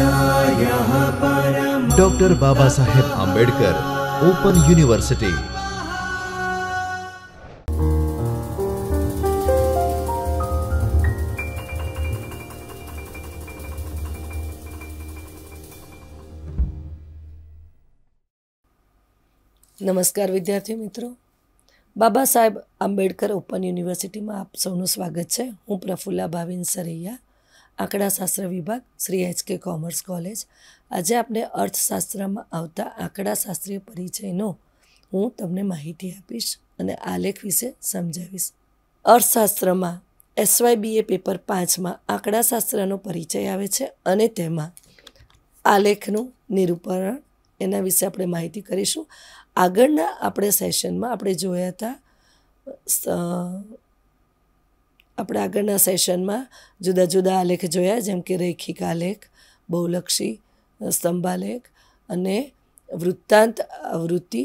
doctor બાબા સાહેબ Ambedkar open university નમસ્કાર વિદ્યાર્થી મિત્રો બાબા સાહેબ આંબેડકર ઓપન યુનિવર્સિટીમાં આપ સૌનું સ્વાગત છે હું પ્રફુલ્લા ભાવિન સરૈયા આંકડાશાસ્ત્ર વિભાગ Shri H K commerce college આજે આપણે અર્થશાસ્ત્રમાં આવતા આંકડાશાસ્ત્રીય પરિચયનો હું તમને માહિતી આપીશ અને આલેખ વિશે સમજાવીશ અર્થશાસ્ત્રમાં એસવાયબીએ પેપર પાંચમાં આંકડાશાસ્ત્રનો પરિચય આવે છે અને તેમાં આલેખનું નિરૂપરણ એના વિશે આપણે માહિતી કરીશું આગળના આપણે સેશનમાં આપણે જોયા હતા આપણે આગળના સેશનમાં જુદા જુદા આલેખ જોયા જેમ કે રૈખિક આલેખ બહુલક્ષી સ્તંભાલેખ અને વૃત્તાંત આવૃત્તિ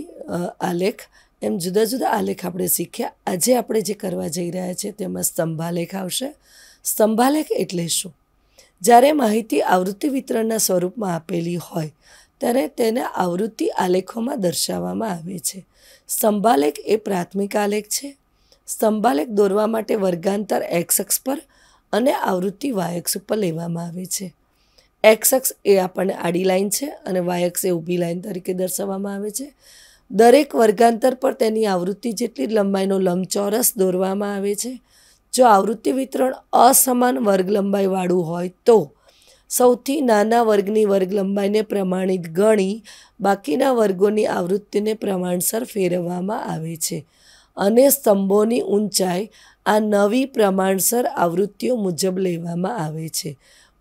આલેખ એમ જુદા જુદા આલેખ આપણે શીખ્યા આજે આપણે જે કરવા જઈ રહ્યા છીએ તેમાં સ્તંભાલેખ આવશે સ્તંભાલેખ એટલે શું જ્યારે માહિતી આવૃત્તિ વિતરણના સ્વરૂપમાં આપેલી હોય ત્યારે તેને આવૃત્તિ આલેખોમાં દર્શાવવામાં આવે છે સ્તંભાલેખ એ પ્રાથમિક આલેખ છે સ્તંભાલેખ દોરવા માટે વર્ગાંતર એક્સક્સ પર અને આવૃત્તિ વાયક્સ ઉપર લેવામાં આવે છે એક્સક્સ એ આપણને આડી લાઇન છે અને વાયક્સ એ ઊભી લાઇન તરીકે દર્શાવવામાં આવે છે દરેક વર્ગાંતર પર તેની આવૃત્તિ જેટલી લંબાઈનો લંબચોરસ દોરવામાં આવે છે જો આવૃત્તિ વિતરણ અસમાન વર્ગ લંબાઈવાળું હોય તો સૌથી નાના વર્ગની વર્ગ લંબાઈને પ્રમાણિત ગણી બાકીના વર્ગોની આવૃત્તિને પ્રમાણસર ફેરવવામાં આવે છે અને સ્તંભોની ઊંચાઈ આ નવી પ્રમાણસર આવૃત્તિઓ મુજબ લેવામાં આવે છે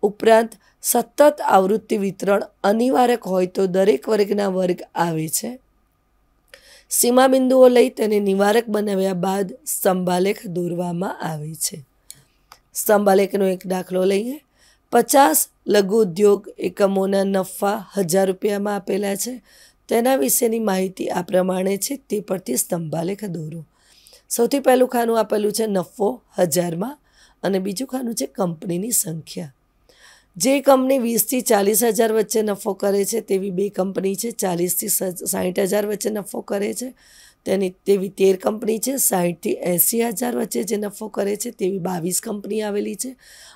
ઉપરાંત સતત આવૃત્તિ વિતરણ અનિવાર્યક હોય તો દરેક વર્ગના વર્ગ આવે છે સીમાબિંદુઓ લઈ તેને નિવારક બનાવ્યા બાદ સ્તંભાલેખ દોરવામાં આવે છે સ્તંભાલેખનો એક દાખલો લઈએ પચાસ લઘુ ઉદ્યોગ એકમોના નફા હજાર રૂપિયામાં આપેલા છે તેના વિશેની માહિતી આ પ્રમાણે છે તે પરથી સ્તંભાલેખ દોરો સૌથી પહેલું ખાનું આપેલું છે નફો હજારમાં અને બીજું ખાનું છે કંપનીની સંખ્યા જે કંપની વીસથી ચાલીસ હજાર વચ્ચે નફો કરે છે તેવી બે કંપની છે ચાલીસથી સાઠ હજાર વચ્ચે નફો કરે છે તેની તેવી તેર કંપની છે સાહીઠથી એંસી હજાર વચ્ચે જે નફો કરે છે તેવી બાવીસ કંપની આવેલી છે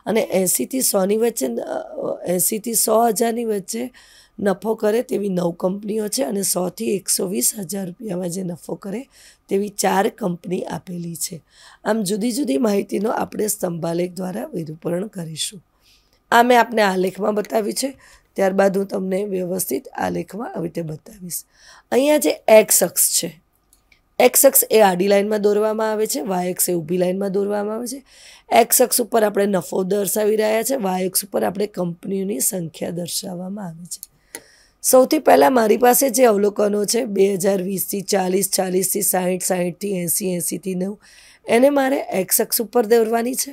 અને એંસીથી સોની વચ્ચે એંસીથી સો હજારની વચ્ચે નફો કરે તેવી નવ કંપનીઓ છે અને સોથી એકસો વીસ હજાર રૂપિયામાં જે નફો કરે તેવી ચાર કંપની આપેલી છે આમ જુદી જુદી માહિતીનો આપણે સ્તંભાલેખ દ્વારા વિરૂપણ કરીશું આ મેં આપને આ લેખમાં બતાવ્યું છે ત્યારબાદ હું તમને વ્યવસ્થિત આ લેખમાં આવી રીતે બતાવીશ અહીંયા જે એક્સ અક્ષ છે એક્સ અક્ષ એ આડી લાઇનમાં દોરવામાં આવે છે વાય એ ઊભી લાઇનમાં દોરવામાં આવે છે એક્સ અક્ષ ઉપર આપણે નફો દર્શાવી રહ્યા છે વાયક્ષ ઉપર આપણે કંપનીઓની સંખ્યા દર્શાવવામાં આવે છે સૌથી પહેલાં મારી પાસે જે અવલોકનો છે બે હજાર વીસથી ચાલીસ ચાલીસથી સાહીઠ સાહીઠથી એંસી એંસીથી નવ એને મારે એક્સ અક્ષ ઉપર દોરવાની છે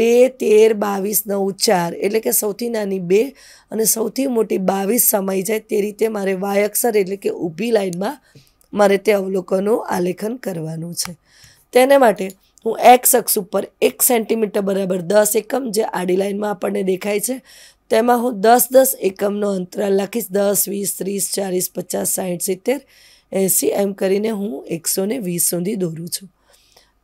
બે તેર બાવીસ નવ ચાર એટલે કે સૌથી નાની બે અને સૌથી મોટી બાવીસ સમાઈ જાય તે રીતે મારે વાય અક્ષર એટલે કે ઊભી લાઇનમાં મારે તે અવલોકનનું આલેખન કરવાનું છે તેને માટે હું એક્સ અક્ષ ઉપર એક સેન્ટીમીટર બરાબર દસ એકમ જે આડી લાઇનમાં આપણને દેખાય છે તેમાં હું દસ દસ એકમનો અંતરાલ લખીશ દસ વીસ ત્રીસ ચાલીસ પચાસ સાઠ સિત્તેર એંસી એમ કરીને હું એકસો ને વીસ સુધી દોરું છું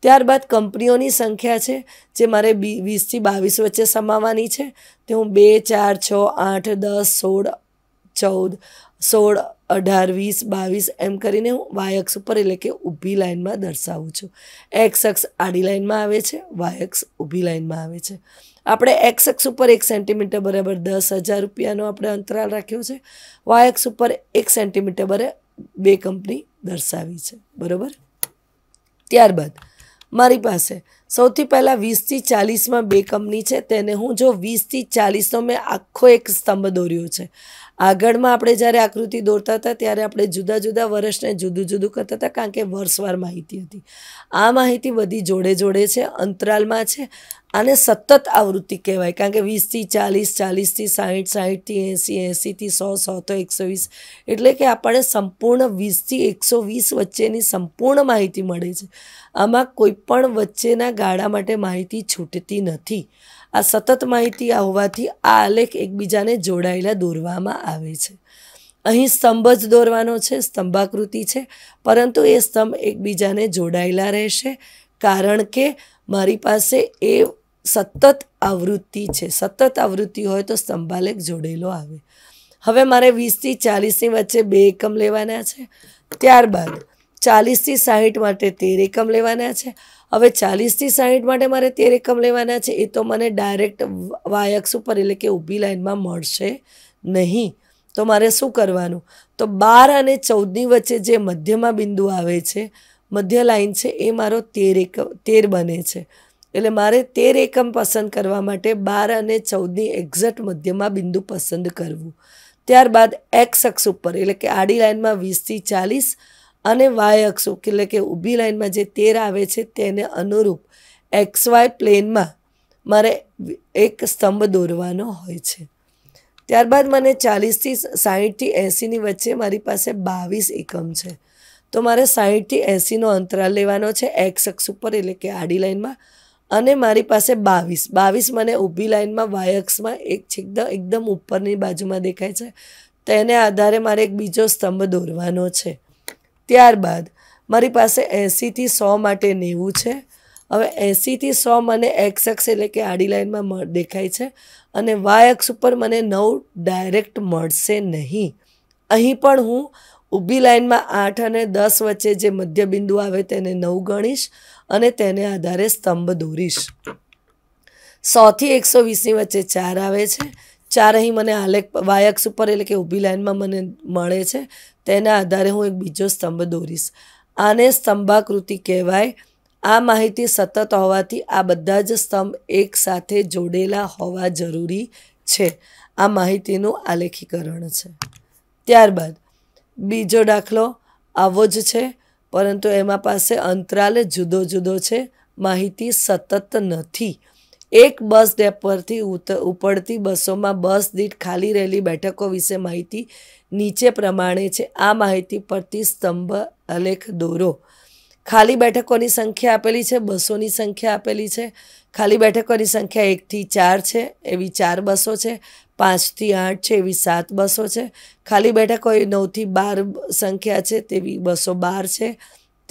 ત્યારબાદ કંપનીઓની સંખ્યા છે જે મારે બી વીસથી બાવીસ વચ્ચે સમાવવાની છે તે હું બે ચાર છ આઠ દસ સોળ ચૌદ સોળ અઢાર વીસ બાવીસ એમ કરીને હું વાયક્ષ ઉપર એટલે કે ઊભી લાઇનમાં દર્શાવું છું એક્સ અક્ષ આડી લાઇનમાં આવે છે વાયક્ષ ઊભી લાઇનમાં આવે છે આપણે એક્સ એક્સ ઉપર એક સેન્ટીમીટર બરાબર દસ હજાર રૂપિયાનો આપણે અંતરાલ રાખ્યો છે વાય એક્સ ઉપર એક સેન્ટીમીટર બરાબર બે કંપની દર્શાવી છે બરાબર ત્યારબાદ મારી પાસે સૌથી પહેલાં વીસથી ચાલીસમાં બે કંપની છે તેને હું જો વીસથી ચાલીસનો મેં આખો એક સ્તંભ દોર્યો છે આગળમાં આપણે જ્યારે આકૃતિ દોરતા હતા ત્યારે આપણે જુદા જુદા વર્ષને જુદું જુદું કરતા હતા કારણ કે વર્ષવાર માહિતી હતી આ માહિતી બધી જોડે જોડે છે અંતરાલમાં છે આને સતત આવૃત્તિ કહેવાય કારણ કે વીસથી ચાલીસ ચાલીસથી સાહીઠ સાહીઠથી એંસી એંસીથી સો સો તો એકસો વીસ એટલે કે આપણને સંપૂર્ણ વીસથી એકસો વીસ વચ્ચેની સંપૂર્ણ માહિતી મળે છે આમાં કોઈપણ વચ્ચેના ગાળા માટે માહિતી છૂટતી નથી આ સતત માહિતી આ હોવાથી આ આલેખ એકબીજાને જોડાયેલા દોરવામાં આવે છે અહીં સ્તંભ જ દોરવાનો છે સ્તંભાકૃતિ છે પરંતુ એ સ્તંભ એકબીજાને જોડાયેલા રહેશે કારણ કે મારી પાસે એ સતત આવૃત્તિ છે સતત આવૃત્તિ હોય તો સ્તંભાલેખ જોડેલો આવે હવે મારે વીસથી ચાલીસની વચ્ચે બે એકમ લેવાના છે ત્યારબાદ ચાલીસથી સાહીઠ માટે તેર એકમ લેવાના છે હવે ચાલીસથી સાહીઠ માટે મારે તેર એકમ લેવાના છે એ તો મને ડાયરેક્ટ વાયક્સ ઉપર એટલે કે ઊભી લાઇનમાં મળશે નહીં તો મારે શું કરવાનું તો બાર અને ચૌદની વચ્ચે જે મધ્યમાં બિંદુ આવે છે મધ્ય લાઇન છે એ મારો તેર એકમ તેર બને છે એટલે મારે તેર એકમ પસંદ કરવા માટે બાર અને ચૌદની એક્ઝેક્ટ મધ્યમાં બિંદુ પસંદ કરવું ત્યારબાદ એક્સ અક્ષ ઉપર એટલે કે આડી લાઇનમાં વીસથી ચાલીસ અને વાય અક્ષ એટલે કે ઊભી લાઇનમાં જે તેર આવે છે તેને અનુરૂપ એક્સ વાય પ્લેનમાં મારે એક સ્તંભ દોરવાનો હોય છે ત્યારબાદ મને ચાલીસથી સાહીઠથી એંસીની વચ્ચે મારી પાસે બાવીસ એકમ છે તો મારે સાહીઠથી એંસીનો અંતરાલ લેવાનો છે એક્સ અક્ષ ઉપર એટલે કે આડી લાઇનમાં અને મારી પાસે બાવીસ બાવીસ મને ઊભી લાઇનમાં વાયક્ષમાં એક છેદ એકદમ ઉપરની બાજુમાં દેખાય છે તેને આધારે મારે એક બીજો સ્તંભ દોરવાનો છે ત્યારબાદ મારી પાસે એંસીથી સો માટે નેવું છે હવે એંસીથી સો મને એક્સ એક્સ એટલે કે આડી લાઇનમાં દેખાય છે અને વાય એક્સ ઉપર મને નવ ડાયરેક્ટ મળશે નહીં અહીં પણ હું ઊભી લાઇનમાં આઠ અને દસ વચ્ચે જે મધ્ય બિંદુ આવે તેને નવ ગણીશ અને તેને આધારે સ્તંભ દોરીશ સોથી એકસો વીસની વચ્ચે ચાર આવે છે ચાર અહીં મને આલેખ વાયક્સ ઉપર એટલે કે ઊભી લાઇનમાં મને મળે છે તેના આધારે હું એક બીજો સ્તંભ દોરીશ આને સ્તંભાકૃતિ કહેવાય આ માહિતી સતત હોવાથી આ બધા જ સ્તંભ એક સાથે જોડેલા હોવા જરૂરી છે આ માહિતીનું આલેખીકરણ છે ત્યારબાદ બીજો દાખલો આવો જ છે પરંતુ એમાં પાસે અંતરાલ જુદો જુદો છે માહિતી સતત નથી એક બસ ડેપ પરથી ઉપડતી બસોમાં બસ દીઠ ખાલી રહેલી બેઠકો વિશે માહિતી નીચે પ્રમાણે છે આ માહિતી પરથી સ્તંભ અલેખ દોરો ખાલી બેઠકોની સંખ્યા આપેલી છે બસોની સંખ્યા આપેલી છે ખાલી બેઠકોની સંખ્યા એકથી ચાર છે એવી ચાર બસો છે પાંચથી આઠ છે એવી સાત બસો છે ખાલી બેઠકો એ નવથી બાર સંખ્યા છે તેવી બસો બાર છે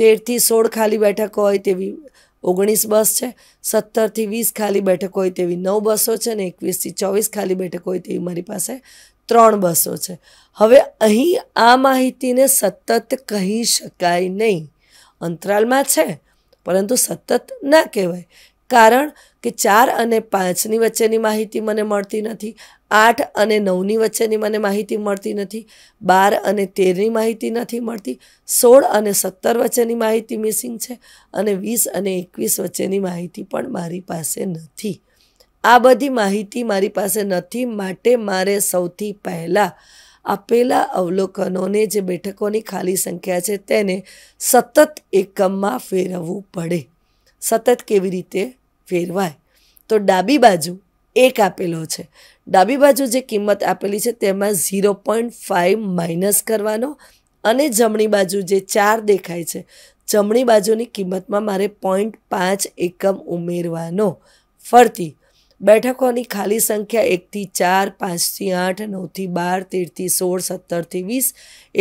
તેરથી સોળ ખાલી બેઠકો હોય તેવી ઓગણીસ બસ છે સત્તરથી વીસ ખાલી બેઠક હોય તેવી નવ બસો છે ને એકવીસથી ચોવીસ ખાલી બેઠક હોય તેવી મારી પાસે ત્રણ બસો છે હવે અહીં આ માહિતીને સતત કહી શકાય નહીં અંતરાલમાં છે પરંતુ સતત ના કહેવાય કારણ કે ચાર અને પાંચની વચ્ચેની માહિતી મને મળતી નથી આઠ અને નવની વચ્ચેની મને માહિતી મળતી નથી બાર અને તેરની માહિતી નથી મળતી સોળ અને સત્તર વચ્ચેની માહિતી મિસિંગ છે અને વીસ અને એકવીસ વચ્ચેની માહિતી પણ મારી પાસે નથી આ બધી માહિતી મારી પાસે નથી માટે મારે સૌથી પહેલાં આપેલા અવલોકનોને જે બેઠકોની ખાલી સંખ્યા છે તેને સતત એકમમાં ફેરવવું પડે સતત કેવી રીતે ફેરવાય તો ડાબી બાજુ એક આપેલો છે ડાબી બાજુ જે કિંમત આપેલી છે તેમાં ઝીરો પોઈન્ટ ફાઇવ માઇનસ કરવાનો અને જમણી બાજુ જે ચાર દેખાય છે જમણી બાજુની કિંમતમાં મારે પોઈન્ટ પાંચ એકમ ઉમેરવાનો ફરતી બેઠકોની ખાલી સંખ્યા એકથી ચાર પાંચથી આઠ નવથી બાર તેરથી સોળ સત્તરથી વીસ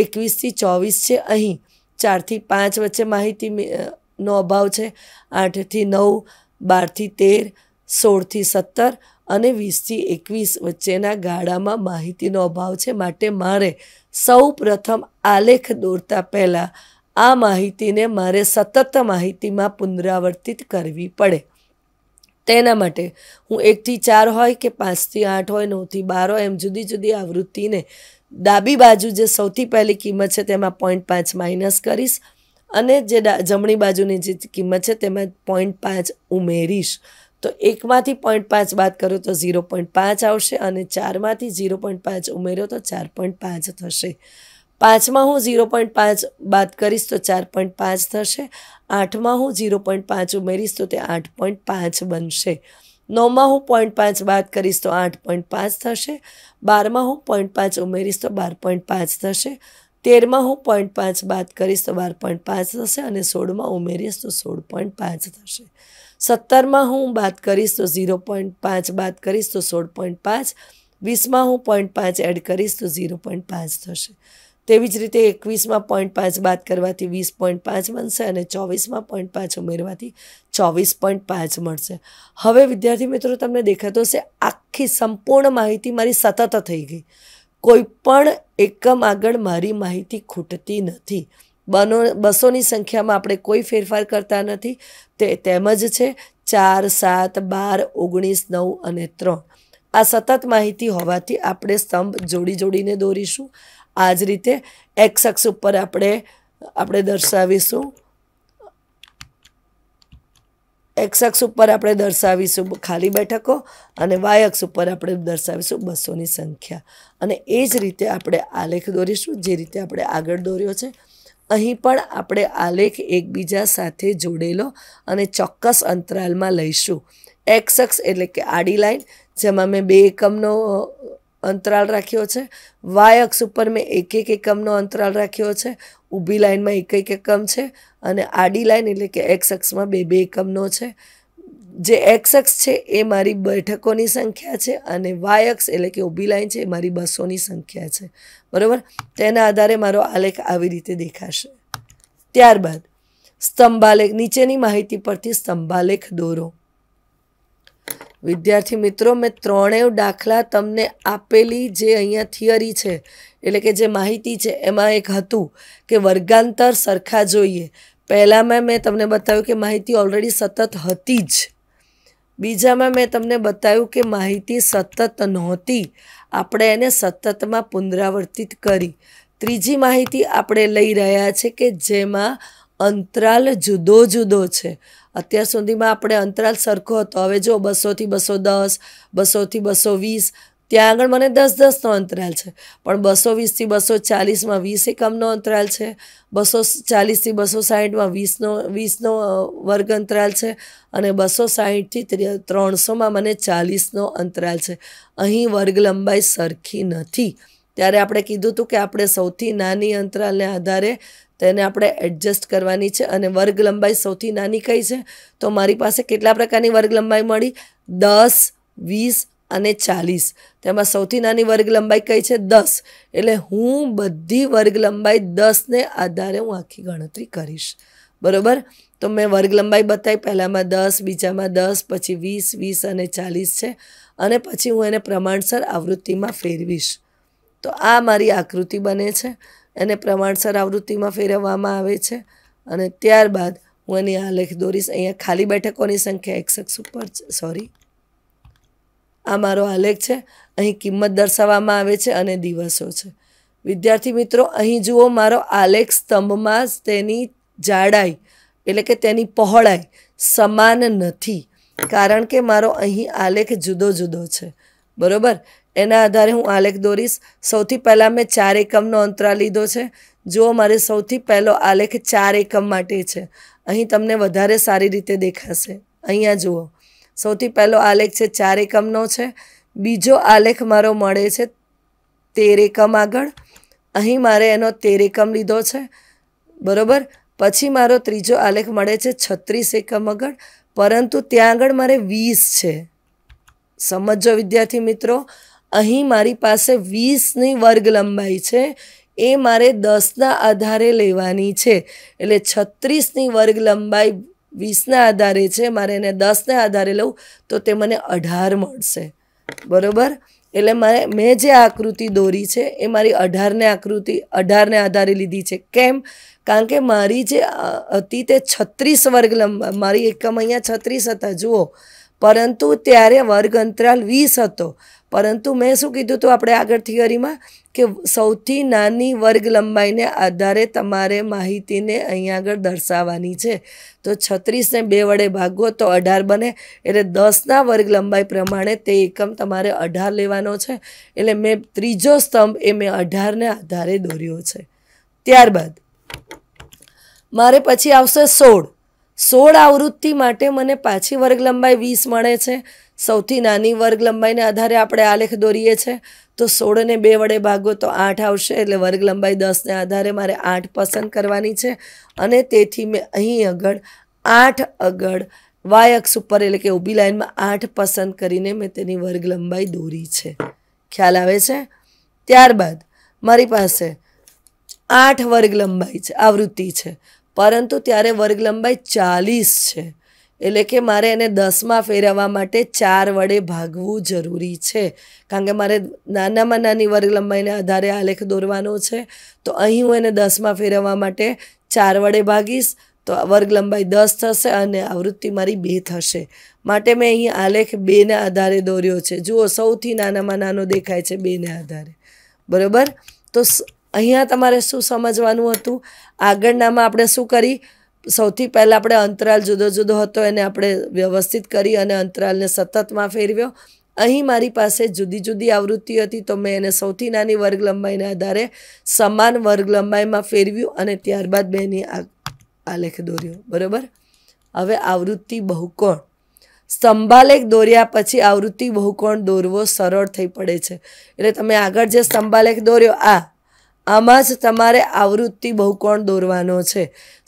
એકવીસથી ચોવીસ છે અહીં ચારથી પાંચ વચ્ચે માહિતી નો અભાવ છે આઠથી નવ બારથી તેર સોળથી સત્તર અને વીસથી એકવીસ વચ્ચેના ગાળામાં માહિતીનો અભાવ છે માટે મારે સૌ પ્રથમ આલેખ દોરતા પહેલાં આ માહિતીને મારે સતત માહિતીમાં પુનરાવર્તિત કરવી પડે તેના માટે હું એકથી ચાર હોય કે પાંચથી આઠ હોય નવથી બાર હોય એમ જુદી જુદી આવૃત્તિને ડાબી બાજુ જે સૌથી પહેલી કિંમત છે તેમાં પોઈન્ટ પાંચ માઇનસ કરીશ અને જે જમણી બાજુની જે કિંમત છે તેમાં પોઈન્ટ પાંચ ઉમેરીશ તો એકમાંથી પોઈન્ટ પાંચ બાદ કરો તો ઝીરો પોઈન્ટ પાંચ આવશે અને ચારમાંથી ઝીરો પોઈન્ટ પાંચ ઉમેર્યો તો ચાર પોઈન્ટ પાંચ થશે પાંચમાં હું ઝીરો પોઈન્ટ પાંચ બાદ કરીશ તો ચાર પોઈન્ટ પાંચ થશે આઠમાં હું ઝીરો પોઈન્ટ પાંચ ઉમેરીશ તો તે આઠ પોઈન્ટ પાંચ બનશે નવમાં હું પોઈન્ટ પાંચ બાદ કરીશ તો આઠ પોઈન્ટ પાંચ થશે બારમાં હું પોઈન્ટ પાંચ ઉમેરીશ તો બાર પોઈન્ટ પાંચ થશે તેરમાં હું પોઈન્ટ પાંચ બાદ કરીશ તો બાર પોઈન્ટ પાંચ થશે અને સોળમાં ઉમેરીશ તો સોળ પોઈન્ટ પાંચ થશે સત્તરમાં હું બાદ કરીશ તો ઝીરો પોઈન્ટ પાંચ બાદ કરીશ તો સોળ પોઈન્ટ પાંચ વીસમાં હું પોઈન્ટ પાંચ એડ કરીશ તો ઝીરો પોઈન્ટ પાંચ થશે તેવી જ રીતે એકવીસમાં પોઈન્ટ પાંચ બાદ કરવાથી વીસ પોઈન્ટ પાંચ બનશે અને ચોવીસમાં પોઈન્ટ પાંચ ઉમેરવાથી ચોવીસ પોઈન્ટ પાંચ મળશે હવે વિદ્યાર્થી મિત્રો તમને દેખાતો હશે આખી સંપૂર્ણ માહિતી મારી સતત થઈ ગઈ કોઈ પણ એકમ આગળ મારી માહિતી ખૂટતી નથી બનો બસોની સંખ્યામાં આપણે કોઈ ફેરફાર કરતા નથી તે તેમજ છે ચાર સાત બાર ઓગણીસ નવ અને ત્રણ આ સતત માહિતી હોવાથી આપણે સ્તંભ જોડી જોડીને દોરીશું આ જ રીતે એક્સ અક્ષ ઉપર આપણે આપણે દર્શાવીશું એક્સ અક્ષ ઉપર આપણે દર્શાવીશું ખાલી બેઠકો અને વાય અક્ષ ઉપર આપણે દર્શાવીશું બસોની સંખ્યા અને એ જ રીતે આપણે આલેખ દોરીશું જે રીતે આપણે આગળ દોર્યો છે અહીં પણ આપણે આલેખ એકબીજા સાથે જોડેલો અને ચોક્કસ અંતરાલમાં લઈશું એક્સ અક્ષ એટલે કે આડી લાઈન જેમાં મેં બે એકમનો અંતરાલ રાખ્યો છે વાય અક્ષ ઉપર મેં એક એક એકમનો અંતરાલ રાખ્યો છે ઊભી લાઇનમાં એક એક એકમ છે અને આડી લાઇન એટલે કે એક્સ અક્ષમાં બે બે એકમનો છે જે એક્સ અક્ષ છે એ મારી બેઠકોની સંખ્યા છે અને વાય અક્ષ એટલે કે ઊભી લાઇન છે એ મારી બસોની સંખ્યા છે બરાબર તેના આધારે મારો આલેખ આવી રીતે દેખાશે ત્યારબાદ સ્તંભાલેખ નીચેની માહિતી પરથી સ્તંભાલેખ દોરો વિદ્યાર્થી મિત્રો મેં ત્રણેય દાખલા તમને આપેલી જે અહીંયા થિયરી છે એટલે કે જે માહિતી છે એમાં એક હતું કે વર્ગાંતર સરખા જોઈએ પહેલાંમાં મેં તમને બતાવ્યું કે માહિતી ઓલરેડી સતત હતી જ બીજામાં મેં તમને બતાવ્યું કે માહિતી સતત નહોતી આપણે એને સતતમાં પુનરાવર્તિત કરી ત્રીજી માહિતી આપણે લઈ રહ્યા છે કે જેમાં અંતરાલ જુદો જુદો છે અત્યાર સુધીમાં આપણે અંતરાલ સરખો હતો હવે જો બસોથી બસો દસ બસોથી બસો વીસ ત્યાં આગળ મને દસ દસનો અંતરાલ છે પણ બસો વીસથી બસો ચાલીસમાં વીસ એકમનો અંતરાલ છે બસો ચાલીસથી બસો સાહીઠમાં વીસનો વીસનો વર્ગ અંતરાલ છે અને બસો સાહીઠથી ત્રણસોમાં મને ચાલીસનો અંતરાલ છે અહીં વર્ગ લંબાઈ સરખી નથી ત્યારે આપણે કીધું હતું કે આપણે સૌથી નાની અંતરાલને આધારે તેને આપણે એડજસ્ટ કરવાની છે અને વર્ગ લંબાઈ સૌથી નાની કઈ છે તો મારી પાસે કેટલા પ્રકારની વર્ગ લંબાઈ મળી દસ વીસ અને ચાલીસ તેમાં સૌથી નાની વર્ગ લંબાઈ કઈ છે દસ એટલે હું બધી વર્ગ લંબાઈ દસને આધારે હું આખી ગણતરી કરીશ બરાબર તો મેં વર્ગ લંબાઈ બતાવી પહેલાંમાં દસ બીજામાં દસ પછી વીસ વીસ અને ચાલીસ છે અને પછી હું એને પ્રમાણસર આવૃત્તિમાં ફેરવીશ તો આ મારી આકૃતિ બને છે એને પ્રમાણસર આવૃત્તિમાં ફેરવવામાં આવે છે અને ત્યારબાદ હું એની આલેખ દોરીશ અહીંયા ખાલી બેઠકોની સંખ્યા એક શખ્સ ઉપર સોરી આ મારો આલેખ છે અહીં કિંમત દર્શાવવામાં આવે છે અને દિવસો છે વિદ્યાર્થી મિત્રો અહીં જુઓ મારો આલેખ સ્તંભમાં તેની જાડાઈ એટલે કે તેની પહોળાઈ સમાન નથી કારણ કે મારો અહીં આલેખ જુદો જુદો છે બરોબર એના આધારે હું આલેખ દોરીશ સૌથી પહેલાં મેં ચાર એકમનો અંતરા લીધો છે જો મારે સૌથી પહેલો આલેખ ચાર એકમ માટે છે અહીં તમને વધારે સારી રીતે દેખાશે અહીંયા જુઓ સૌથી પહેલો આલેખ છે ચાર એકમનો છે બીજો આલેખ મારો મળે છે તેર એકમ આગળ અહીં મારે એનો તેર એકમ લીધો છે બરાબર પછી મારો ત્રીજો આલેખ મળે છે છત્રીસ એકમ આગળ પરંતુ ત્યાં આગળ મારે વીસ છે સમજો વિદ્યાર્થી મિત્રો અહીં મારી પાસે વીસની વર્ગ લંબાઈ છે એ મારે દસના આધારે લેવાની છે એટલે છત્રીસની વર્ગ લંબાઈ વીસના આધારે છે મારે એને દસને આધારે લઉં તો તે મને અઢાર મળશે બરાબર એટલે મારે મેં જે આકૃતિ દોરી છે એ મારી અઢારને આકૃતિ અઢારને આધારે લીધી છે કેમ કારણ કે મારી જે હતી તે છત્રીસ વર્ગ લંબા મારી એકમ અહીંયા છત્રીસ હતા જુઓ પરંતુ ત્યારે વર્ગ અંતરાલ વીસ હતો પરંતુ મેં શું કીધું તો આપણે આગળ થિયરીમાં કે સૌથી નાની વર્ગ લંબાઈને આધારે તમારે માહિતીને અહીંયા આગળ દર્શાવવાની છે તો છત્રીસને બે વડે ભાગવો તો અઢાર બને એટલે દસના વર્ગ લંબાઈ પ્રમાણે તે એકમ તમારે અઢાર લેવાનો છે એટલે મેં ત્રીજો સ્તંભ એ મેં અઢારને આધારે દોર્યો છે ત્યારબાદ મારે પછી આવશે સોળ સોળ આવૃત્તિ માટે મને પાછી વર્ગ લંબાઈ વીસ મળે છે સૌથી નાની વર્ગ લંબાઈને આધારે આપણે આલેખ દોરીએ છીએ તો સોળને બે વડે ભાગો તો આઠ આવશે એટલે વર્ગ લંબાઈ દસને આધારે મારે આઠ પસંદ કરવાની છે અને તેથી મેં અહીં આગળ આઠ આગળ વાય અક્ષ ઉપર એટલે કે ઊભી લાઇનમાં આઠ પસંદ કરીને મેં તેની વર્ગ લંબાઈ દોરી છે ખ્યાલ આવે છે ત્યારબાદ મારી પાસે આઠ વર્ગ લંબાઈ છે આવૃત્તિ છે પરંતુ ત્યારે વર્ગ લંબાઈ ચાલીસ છે એટલે કે મારે એને દસમાં ફેરવવા માટે ચાર વડે ભાગવું જરૂરી છે કારણ કે મારે નાનામાં નાની વર્ગ લંબાઈને આધારે આલેખ દોરવાનો છે તો અહીં હું એને દસમાં ફેરવવા માટે ચાર વડે ભાગીશ તો વર્ગ લંબાઈ દસ થશે અને આવૃત્તિ મારી બે થશે માટે મેં અહીં આલેખ બેના આધારે દોર્યો છે જુઓ સૌથી નાનામાં નાનો દેખાય છે બેને આધારે બરાબર તો અહીંયા તમારે શું સમજવાનું હતું આગળનામાં આપણે શું કરી સૌથી પહેલાં આપણે અંતરાલ જુદો જુદો હતો એને આપણે વ્યવસ્થિત કરી અને અંતરાલને સતતમાં ફેરવ્યો અહીં મારી પાસે જુદી જુદી આવૃત્તિ હતી તો મેં એને સૌથી નાની વર્ગ લંબાઈના આધારે સમાન વર્ગ લંબાઈમાં ફેરવ્યું અને ત્યારબાદ મેં એની આલેખ દોર્યો બરાબર હવે આવૃત્તિ બહુકોણ સ્તંભાલેખ દોર્યા પછી આવૃત્તિ બહુકોણ દોરવો સરળ થઈ પડે છે એટલે તમે આગળ જે સ્તંભાલેખ દોર્યો આ આમાં જ તમારે આવૃત્તિ બહુકોણ દોરવાનો છે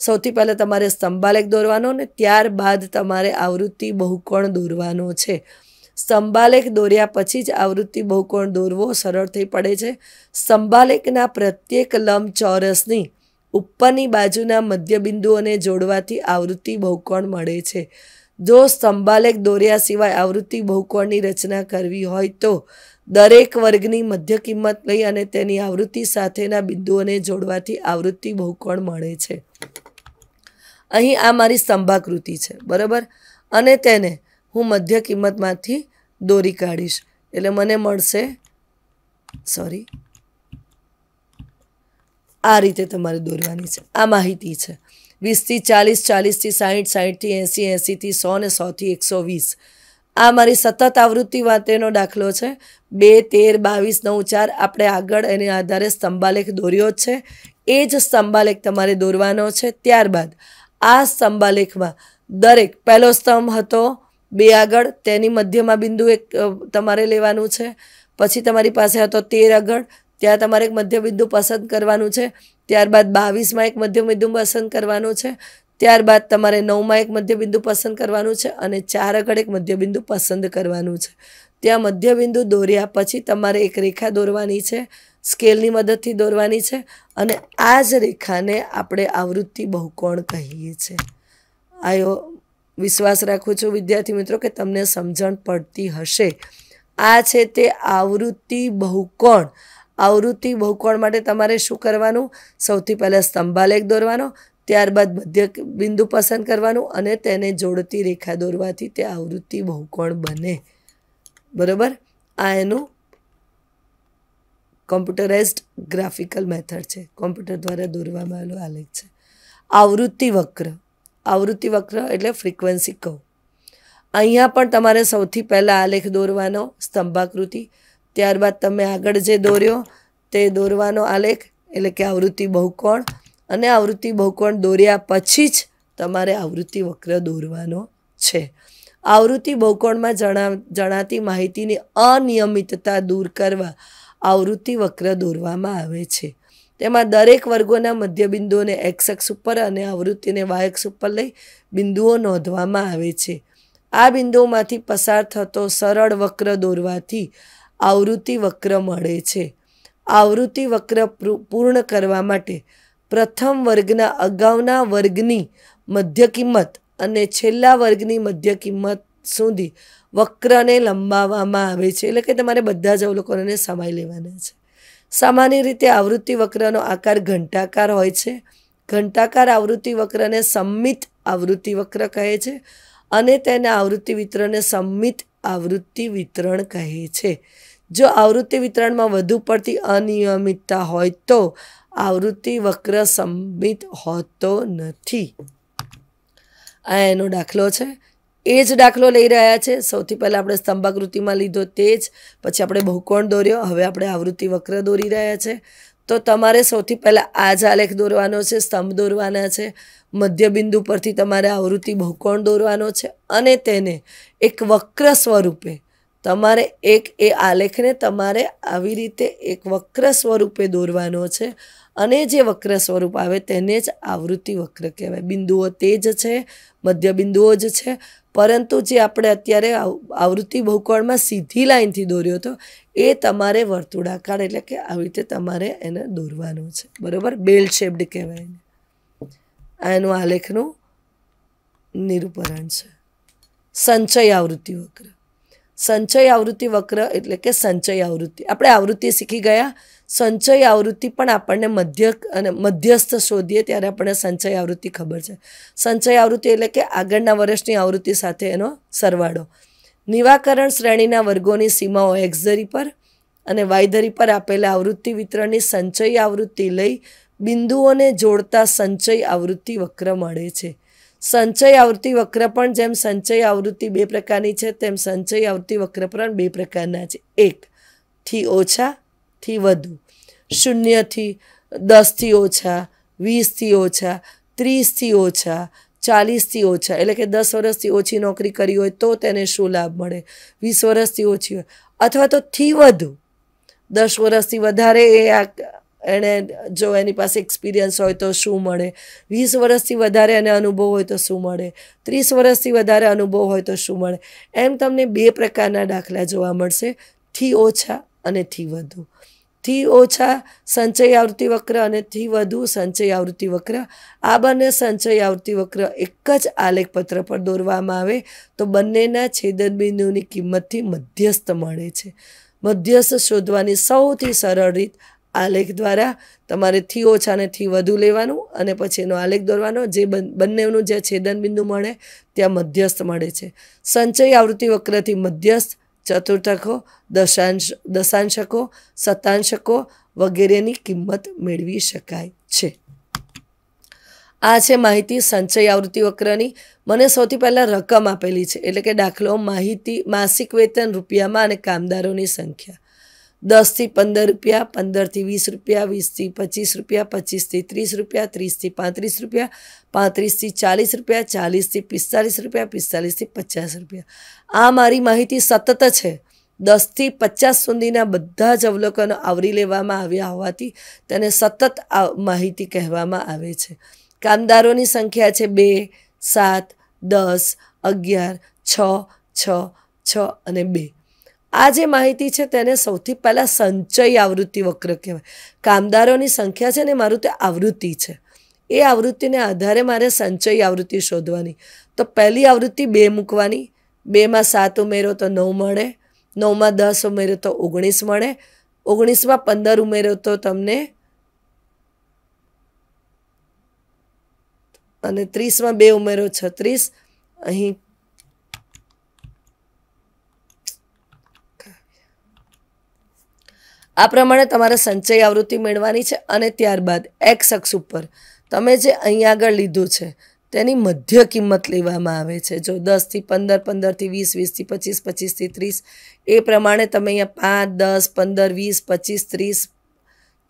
સૌથી પહેલાં તમારે સ્તંભાલેખ દોરવાનો ને ત્યારબાદ તમારે આવૃત્તિ બહુકોણ દોરવાનો છે સ્તંભાલેખ દોર્યા પછી જ આવૃત્તિ બહુકોણ દોરવો સરળ થઈ પડે છે સ્તંભાલેખના પ્રત્યેક લંબ ચોરસની ઉપરની બાજુના મધ્યબિંદુઓને જોડવાથી આવૃત્તિ બહુકોણ મળે છે જો સ્તંભાલેખ દોર્યા સિવાય આવૃત્તિ બહુકોણની રચના કરવી હોય તો દરેક વર્ગની મધ્ય કિંમત લઈ અને તેની આવૃત્તિ સાથેના બિંદુઓને જોડવાથી આવૃત્તિ બહુકોણ મળે છે અહીં આ મારી સ્તંભાકૃતિ છે બરાબર અને તેને હું મધ્ય કિંમતમાંથી દોરી કાઢીશ એટલે મને મળશે સોરી આ રીતે તમારે દોરવાની છે આ માહિતી છે વીસથી ચાલીસ ચાલીસથી સાહીઠ સાહીઠથી એંસી એંસીથી સો ને સોથી એકસો વીસ આ મારી સતત આવૃત્તિ માટેનો દાખલો છે બે તેર બાવીસ નવ ચાર આપણે આગળ એને આધારે સ્તંભાલેખ દોર્યો છે એ જ સ્તંભાલેખ તમારે દોરવાનો છે ત્યારબાદ આ સ્તંભાલેખમાં દરેક પહેલો સ્તંભ હતો બે આગળ તેની મધ્યમાં બિંદુ એક તમારે લેવાનું છે પછી તમારી પાસે હતો તેર આગળ ત્યાં તમારે એક મધ્યબિંદુ પસંદ કરવાનું છે ત્યારબાદ બાવીસમાં એક મધ્યબિંદુ પસંદ કરવાનું છે ત્યારબાદ તમારે નવમાં એક મધ્યબિંદુ પસંદ કરવાનું છે અને ચાર આગળ એક મધ્યબિંદુ પસંદ કરવાનું છે ત્યાં મધ્યબિંદુ દોર્યા પછી તમારે એક રેખા દોરવાની છે સ્કેલની મદદથી દોરવાની છે અને આ જ રેખાને આપણે આવૃત્તિ બહુકોણ કહીએ છીએ આયો વિશ્વાસ રાખું છું વિદ્યાર્થી મિત્રો કે તમને સમજણ પડતી હશે આ છે તે આવૃત્તિ બહુકોણ આવૃત્તિ બહુકોણ માટે તમારે શું કરવાનું સૌથી પહેલાં સ્તંભાલેખ દોરવાનો ત્યારબાદ મધ્ય બિંદુ પસંદ કરવાનું અને તેને જોડતી રેખા દોરવાથી તે આવૃત્તિ બહુકોણ બને બરાબર આ એનું કોમ્પ્યુટરાઇઝડ ગ્રાફિકલ મેથડ છે કોમ્પ્યુટર દ્વારા દોરવામાં આવેલો આલેખ છે આવૃત્તિ વક્ર આવૃત્તિ વક્ર એટલે ફ્રિકવન્સી કહો અહીંયા પણ તમારે સૌથી પહેલાં આલેખ દોરવાનો સ્તંભાકૃતિ ત્યારબાદ તમે આગળ જે દોર્યો તે દોરવાનો આલેખ એટલે કે આવૃત્તિ બહુકોણ અને આવૃત્તિ બહુકોણ દોર્યા પછી જ તમારે આવૃત્તિ વક્ર દોરવાનો છે આવૃત્તિ બહુકોણમાં જણા જણાતી માહિતીની અનિયમિતતા દૂર કરવા આવૃત્તિ વક્ર દોરવામાં આવે છે તેમાં દરેક વર્ગોના મધ્યબિંદુઓને એક્સ એક્સ ઉપર અને આવૃત્તિને વાય એક્સ ઉપર લઈ બિંદુઓ નોંધવામાં આવે છે આ બિંદુઓમાંથી પસાર થતો સરળ વક્ર દોરવાથી આવૃત્તિ વક્ર મળે છે આવૃત્તિ વક્ર પૂર્ણ કરવા માટે પ્રથમ વર્ગના અગાઉના વર્ગની મધ્ય કિંમત અને છેલ્લા વર્ગની મધ્ય કિંમત સુધી વક્રને લંબાવવામાં આવે છે એટલે કે તમારે બધા જ અવલોકનોને સમાઈ લેવાના છે સામાન્ય રીતે આવૃત્તિ વક્રનો આકાર ઘંટાકાર હોય છે ઘંટાકાર આવૃત્તિ વક્રને સંમિત આવૃત્તિ વક્ર કહે છે અને તેના આવૃત્તિ વિતરણને સંમિત આવૃત્તિ વિતરણ કહે છે જો આવૃત્તિ વિતરણમાં વધુ પડતી અનિયમિતતા હોય તો આવૃત્તિ વક્ર સંબિત હોતો નથી આ એનો દાખલો છે એ જ દાખલો લઈ રહ્યા છે સૌથી પહેલાં આપણે સ્તંભાકૃતિમાં લીધો તે જ પછી આપણે બહુકોણ દોર્યો હવે આપણે આવૃત્તિ વક્ર દોરી રહ્યા છે તો તમારે સૌથી પહેલાં આ જ આલેખ દોરવાનો છે સ્તંભ દોરવાના છે મધ્યબિંદુ પરથી તમારે આવૃત્તિ બહુકોણ દોરવાનો છે અને તેને એક વક્ર સ્વરૂપે તમારે એક એ આલેખને તમારે આવી રીતે એક વક્ર સ્વરૂપે દોરવાનો છે અને જે વક્ર સ્વરૂપ આવે તેને જ આવૃત્તિ વક્ર કહેવાય બિંદુઓ તે જ છે મધ્ય બિંદુઓ જ છે પરંતુ જે આપણે અત્યારે આવૃત્તિ બહુકોણમાં સીધી લાઇનથી દોર્યો હતો એ તમારે વર્તુળાકાર એટલે કે આવી રીતે તમારે એને દોરવાનો છે બરાબર બેલ શેપ્ડ કહેવાય આ એનું આલેખનું નિરૂપરણ છે સંચય આવૃત્તિ વક્ર સંચય આવૃત્તિ વક્ર એટલે કે સંચય આવૃત્તિ આપણે આવૃત્તિ શીખી ગયા સંચય આવૃત્તિ પણ આપણને મધ્ય અને મધ્યસ્થ શોધીએ ત્યારે આપણને સંચય આવૃત્તિ ખબર છે સંચય આવૃત્તિ એટલે કે આગળના વર્ષની આવૃત્તિ સાથે એનો સરવાળો નિવાકરણ શ્રેણીના વર્ગોની સીમાઓ એક્સ ધરી પર અને વાયધરી પર આપેલા આવૃત્તિ વિતરણની સંચય આવૃત્તિ લઈ બિંદુઓને જોડતા સંચય આવૃત્તિ વક્ર મળે છે સંચય આવૃત્તિ વક્ર પણ જેમ સંચય આવૃત્તિ બે પ્રકારની છે તેમ સંચય આવૃત્તિ વક્ર પણ બે પ્રકારના છે એકથી ઓછાથી વધુ શૂન્યથી દસથી ઓછા વીસથી ઓછા ત્રીસથી ઓછા ચાલીસથી ઓછા એટલે કે દસ વર્ષથી ઓછી નોકરી કરી હોય તો તેને શું લાભ મળે વીસ વર્ષથી ઓછી હોય અથવા તો થી વધુ દસ વર્ષથી વધારે એ આ એણે જો એની પાસે એક્સપિરિયન્સ હોય તો શું મળે વીસ વર્ષથી વધારે એને અનુભવ હોય તો શું મળે ત્રીસ વર્ષથી વધારે અનુભવ હોય તો શું મળે એમ તમને બે પ્રકારના દાખલા જોવા મળશે થી ઓછા અને થી વધુ થી ઓછા સંચય આવૃત્તિ વક્ર અને થી વધુ સંચય આવૃત્તિ વક્ર આ બંને સંચય આવૃત્તિ વક્ર એક જ આલેખપત્ર પર દોરવામાં આવે તો બંનેના છેદનબિંદુની કિંમતથી મધ્યસ્થ મળે છે મધ્યસ્થ શોધવાની સૌથી સરળ રીત આલેખ દ્વારા તમારે થી ઓછાને થી વધુ લેવાનું અને પછી એનો આલેખ દોરવાનો જે બંનેનું જે છેદન બિંદુ મળે ત્યાં મધ્યસ્થ મળે છે સંચય આવૃત્તિ વક્રથી મધ્યસ્થ ચતુર્થકો દશાંશ દશાંશકો સતાંશકો વગેરેની કિંમત મેળવી શકાય છે આ છે માહિતી સંચય આવૃત્તિ વક્રની મને સૌથી પહેલાં રકમ આપેલી છે એટલે કે દાખલો માહિતી માસિક વેતન રૂપિયામાં અને કામદારોની સંખ્યા દસથી પંદર રૂપિયા પંદરથી વીસ રૂપિયા વીસથી પચીસ રૂપિયા પચીસથી ત્રીસ રૂપિયા ત્રીસથી પાંત્રીસ રૂપિયા પાંત્રીસથી ચાલીસ રૂપિયા ચાલીસથી પિસ્તાલીસ રૂપિયા પિસ્તાલીસથી પચાસ રૂપિયા આ મારી માહિતી સતત છે દસથી પચાસ સુધીના બધા જ અવલોકનો આવરી લેવામાં આવ્યા હોવાથી તેને સતત માહિતી કહેવામાં આવે છે કામદારોની સંખ્યા છે બે સાત દસ અગિયાર છ છ છ અને બે આ જે માહિતી છે તેને સૌથી પહેલાં સંચય આવૃત્તિ વક્ર કહેવાય કામદારોની સંખ્યા છે ને મારું તે આવૃત્તિ છે એ આવૃત્તિને આધારે મારે સંચય આવૃત્તિ શોધવાની તો પહેલી આવૃત્તિ બે મૂકવાની બેમાં સાત ઉમેરો તો નવ મળે નવમાં દસ ઉમેરો તો ઓગણીસ મળે ઓગણીસમાં પંદર ઉમેરો તો તમને અને ત્રીસમાં બે ઉમેરો છત્રીસ અહીં આ પ્રમાણે તમારે સંચય આવૃત્તિ મેળવાની છે અને ત્યારબાદ એક્સ અક્ષ ઉપર તમે જે અહીં આગળ લીધું છે તેની મધ્ય કિંમત લેવામાં આવે છે જો દસથી પંદર પંદરથી વીસ વીસથી પચીસ પચીસથી ત્રીસ એ પ્રમાણે તમે અહીંયા પાંચ દસ પંદર વીસ પચીસ ત્રીસ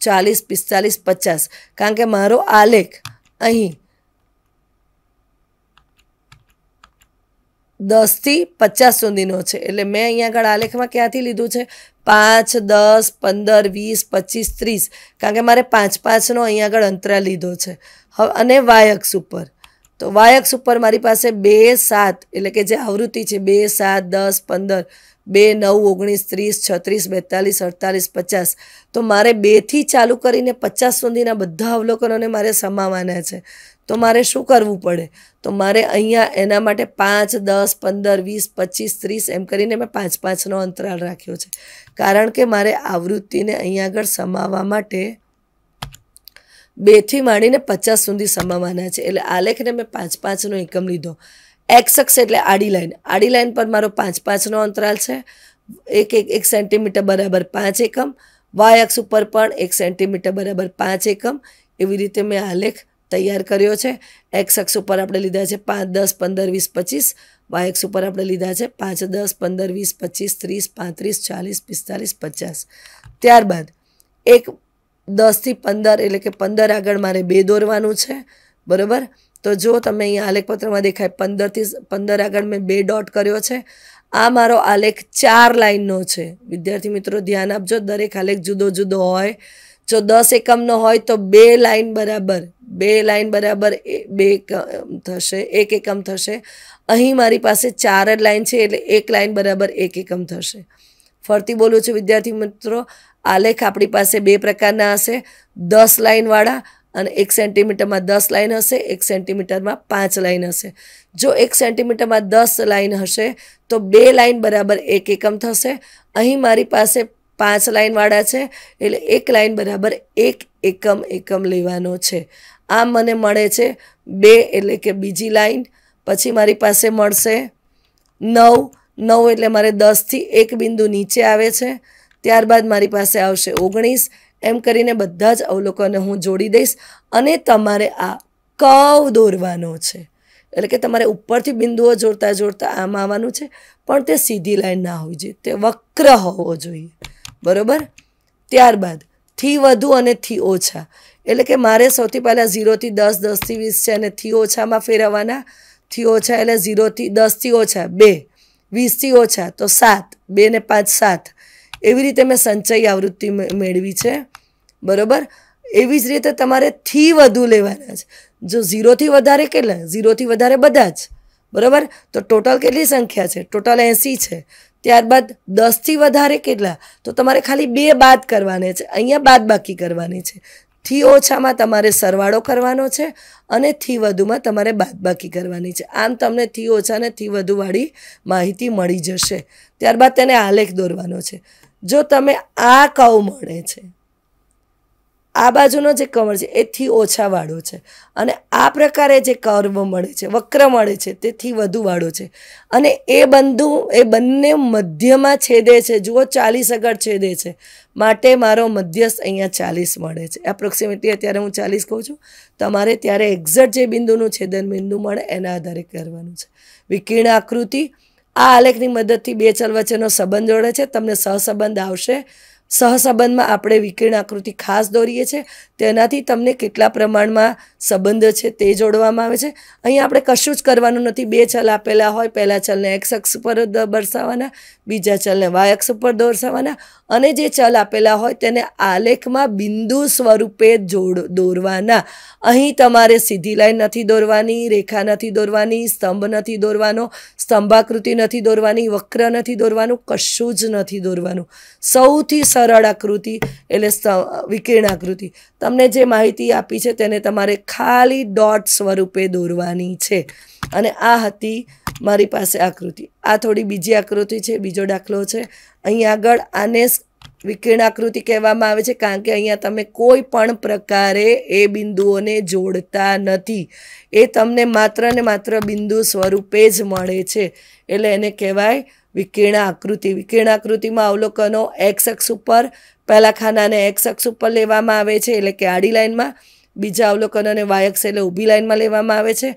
ચાલીસ પિસ્તાલીસ પચાસ કારણ કે મારો આલેખ અહીં દસથી પચાસ સુધીનો છે એટલે મેં અહીંયા આગળ આલેખમાં ક્યાંથી લીધું છે પાંચ દસ પંદર વીસ પચીસ ત્રીસ કારણ કે મારે પાંચ પાંચનો અહીંયા આગળ અંતરા લીધો છે હવે અને વાયક્સ ઉપર તો વાયક્સ ઉપર મારી પાસે બે સાત એટલે કે જે આવૃત્તિ છે બે સાત દસ પંદર બે નવ ઓગણીસ ત્રીસ છત્રીસ બેતાલીસ અડતાલીસ પચાસ તો મારે બેથી ચાલુ કરીને પચાસ સુધીના બધા અવલોકનોને મારે સમાવવાના છે તો મારે શું કરવું પડે તો મારે અહીંયા એના માટે પાંચ દસ પંદર વીસ પચીસ ત્રીસ એમ કરીને મેં પાંચ પાંચનો અંતરાલ રાખ્યો છે કારણ કે મારે આવૃત્તિને અહીંયા આગળ સમાવવા માટે બેથી માંડીને પચાસ સુધી સમાવવાના છે એટલે આલેખને મેં પાંચ પાંચનો એકમ લીધો એક્સ અક્ષ એટલે આડી લાઈન આડી લાઈન પર મારો પાંચ પાંચનો અંતરાલ છે એક એક એક સેન્ટીમીટર બરાબર પાંચ એકમ વાય અક્ષ ઉપર પણ એક સેન્ટીમીટર બરાબર પાંચ એકમ એવી રીતે મેં આલેખ તૈયાર કર્યો છે એક્સ અક્ષ ઉપર આપણે લીધા છે પાંચ દસ પંદર વીસ પચીસ વાય એક્સ ઉપર આપણે લીધા છે પાંચ દસ પંદર વીસ પચીસ ત્રીસ પાંત્રીસ ચાલીસ પિસ્તાલીસ પચાસ ત્યારબાદ એક દસથી પંદર એટલે કે પંદર આગળ મારે બે દોરવાનું છે બરાબર તો જો તમે અહીંયા આલેખપત્રમાં દેખાય પંદરથી પંદર આગળ મેં બે ડોટ કર્યો છે આ મારો આલેખ ચાર લાઇનનો છે વિદ્યાર્થી મિત્રો ધ્યાન આપજો દરેક આલેખ જુદો જુદો હોય જો દસ એકમનો હોય તો બે લાઈન બરાબર બે લાઈન બરાબર બે થશે એક એકમ થશે અહીં મારી પાસે ચાર જ લાઈન છે એટલે એક લાઈન બરાબર એક એકમ થશે ફરતી બોલું છું વિદ્યાર્થી મિત્રો આલેખ આપણી પાસે બે પ્રકારના હશે દસ લાઈનવાળા અને એક સેન્ટીમીટરમાં દસ લાઇન હશે એક સેન્ટીમીટરમાં પાંચ લાઇન હશે જો એક સેન્ટીમીટરમાં દસ લાઈન હશે તો બે લાઈન બરાબર એક એકમ થશે અહીં મારી પાસે પાંચ લાઇનવાળા છે એટલે એક લાઇન બરાબર એક એકમ એકમ લેવાનો છે આમ મને મળે છે બે એટલે કે બીજી લાઇન પછી મારી પાસે મળશે નવ નવ એટલે મારે દસથી એક બિંદુ નીચે આવે છે ત્યારબાદ મારી પાસે આવશે ઓગણીસ એમ કરીને બધા જ અવલોકનો હું જોડી દઈશ અને તમારે આ કવ દોરવાનો છે એટલે કે તમારે ઉપરથી બિંદુઓ જોડતા જોડતા આમ આવવાનું છે પણ તે સીધી લાઈન ના હોવી જોઈએ તે વક્ર હોવો જોઈએ બરાબર ત્યારબાદ થી વધુ અને થી ઓછા એટલે કે મારે સૌથી પહેલાં ઝીરોથી દસ દસથી વીસ છે અને થી ઓછામાં ફેરવવાના થી ઓછા એટલે ઝીરોથી દસથી ઓછા બે વીસથી ઓછા તો સાત બે ને પાંચ સાત એવી રીતે મેં સંચય આવૃત્તિ મેળવી છે બરાબર એવી જ રીતે તમારે થી વધુ લેવાના છે જો ઝીરોથી વધારે કેટલા ઝીરોથી વધારે બધા જ બરાબર તો ટોટલ કેટલી સંખ્યા છે ટોટલ એંસી છે ત્યારબાદ દસથી વધારે કેટલા તો તમારે ખાલી બે બાદ કરવાને છે અહીંયા બાદ બાકી કરવાની છે થી ઓછામાં તમારે સરવાળો કરવાનો છે અને થી વધુમાં તમારે બાદબાકી કરવાની છે આમ તમને થી ઓછા ને થી વધુવાળી માહિતી મળી જશે ત્યારબાદ તેને આલેખ દોરવાનો છે જો તમે આ કવ મળે છે આ બાજુનો જે કવર છે એથી ઓછા વાળો છે અને આ પ્રકારે જે કર્વ મળે છે વક્ર મળે છે તેથી વધુ વાળો છે અને એ બંધુ એ બંને મધ્યમાં છેદે છે જુઓ ચાલીસ આગળ છેદે છે માટે મારો મધ્યસ્થ અહીંયા ચાલીસ મળે છે એપ્રોક્સિમેટલી અત્યારે હું ચાલીસ કહું છું તમારે ત્યારે એક્ઝેક્ટ જે બિંદુનું છેદન બિંદુ મળે એના આધારે કરવાનું છે વિકીર્ણ આકૃતિ આ આલેખની મદદથી બે ચલ વચ્ચેનો સંબંધ જોડે છે તમને સહસંબંધ આવશે સહસંબંધમાં આપણે વિકિરણ આકૃતિ ખાસ દોરીએ છીએ તેનાથી તમને કેટલા પ્રમાણમાં સંબંધ છે તે જોડવામાં આવે છે અહીં આપણે કશું જ કરવાનું નથી બે ચલ આપેલા હોય પહેલા ચલને એક્સ અક્ષ પર દર્શાવવાના બીજા ચલને વાય અક્ષ ઉપર દર્શાવવાના અને જે ચલ આપેલા હોય તેને આલેખમાં બિંદુ સ્વરૂપે જોડ દોરવાના અહીં તમારે સીધી લાઈન નથી દોરવાની રેખા નથી દોરવાની સ્તંભ નથી દોરવાનો સ્તંભાકૃતિ નથી દોરવાની વક્ર નથી દોરવાનું કશું જ નથી દોરવાનું સૌથી સરળ આકૃતિ એટલે વિકીર્ણ આકૃતિ તમને જે માહિતી આપી છે તેને તમારે ખાલી ડોટ સ્વરૂપે દોરવાની છે અને આ હતી મારી પાસે આકૃતિ આ થોડી બીજી આકૃતિ છે બીજો દાખલો છે અહીં આગળ આને વિકીર્ણ આકૃતિ કહેવામાં આવે છે કારણ કે અહીંયા તમે કોઈ પણ પ્રકારે એ બિંદુઓને જોડતા નથી એ તમને માત્ર ને માત્ર બિંદુ સ્વરૂપે જ મળે છે એટલે એને કહેવાય વિકિર્ણ આકૃતિ વિકિર્ણ આકૃતિમાં અવલોકનો એક્સ અક્ષ ઉપર પહેલા ખાનાને એક્સ અક્ષ ઉપર લેવામાં આવે છે એટલે કે આડી લાઇનમાં બીજા અવલોકનોને વાય અક્ષ એટલે ઊભી લાઇનમાં લેવામાં આવે છે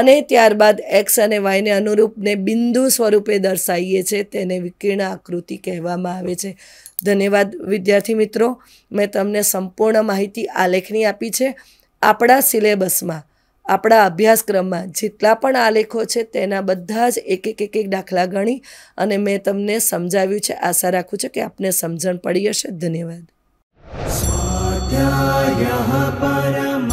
અને ત્યારબાદ એક્સ અને વાયને અનુરૂપને બિંદુ સ્વરૂપે દર્શાવીએ છીએ તેને વિકિર્ણ આકૃતિ કહેવામાં આવે છે ધન્યવાદ વિદ્યાર્થી મિત્રો મેં તમને સંપૂર્ણ માહિતી આલેખની આપી છે આપણા સિલેબસમાં આપણા અભ્યાસક્રમમાં જેટલા પણ આલેખો છે તેના બધા જ એક એક એક એક દાખલા ગણી અને મેં તમને સમજાવ્યું છે આશા રાખું છું કે આપને સમજણ પડી હશે ધન્યવાદ પરમ